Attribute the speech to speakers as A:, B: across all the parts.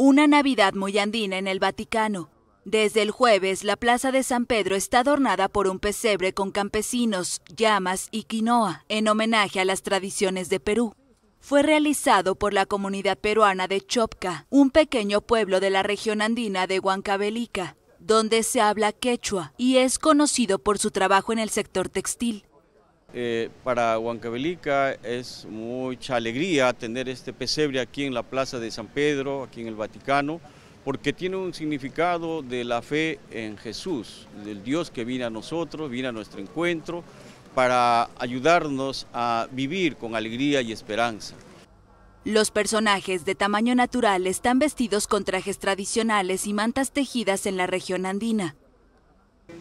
A: Una Navidad muy andina en el Vaticano. Desde el jueves, la plaza de San Pedro está adornada por un pesebre con campesinos, llamas y quinoa, en homenaje a las tradiciones de Perú. Fue realizado por la comunidad peruana de Chopca, un pequeño pueblo de la región andina de Huancavelica, donde se habla quechua y es conocido por su trabajo en el sector textil.
B: Eh, para Huancavelica es mucha alegría tener este pesebre aquí en la Plaza de San Pedro, aquí en el Vaticano, porque tiene un significado de la fe en Jesús, del Dios que viene a nosotros, viene a nuestro encuentro, para ayudarnos a vivir con alegría y
C: esperanza.
A: Los personajes de tamaño natural están vestidos con trajes tradicionales y mantas tejidas en la región andina.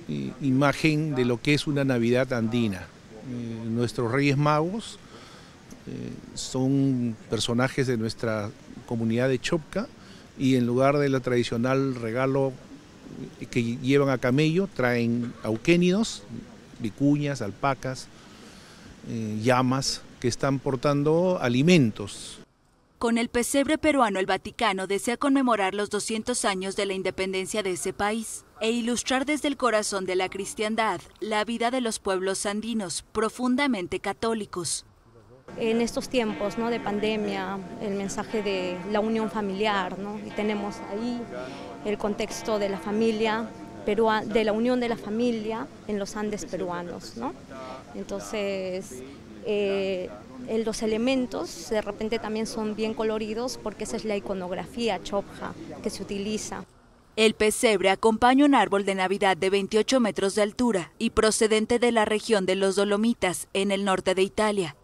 C: Eh, imagen de lo que es una Navidad andina eh, nuestros Reyes Magos eh, son personajes de nuestra comunidad de Chopca y en lugar de la tradicional regalo eh, que llevan a camello, traen auquénidos, vicuñas, alpacas, llamas, que están portando alimentos.
A: Con el pesebre peruano, el Vaticano desea conmemorar los 200 años de la independencia de ese país e ilustrar desde el corazón de la cristiandad la vida de los pueblos andinos, profundamente católicos. En estos
D: tiempos ¿no? de pandemia, el mensaje de la unión familiar, y tenemos ahí el contexto de la familia, peruana, de la unión de la familia en los Andes peruanos. Entonces, eh, los elementos de repente también son bien coloridos porque esa es la iconografía chopja que se
A: utiliza. El pesebre acompaña un árbol de Navidad de 28 metros de altura y procedente de la región de los Dolomitas, en el norte de Italia.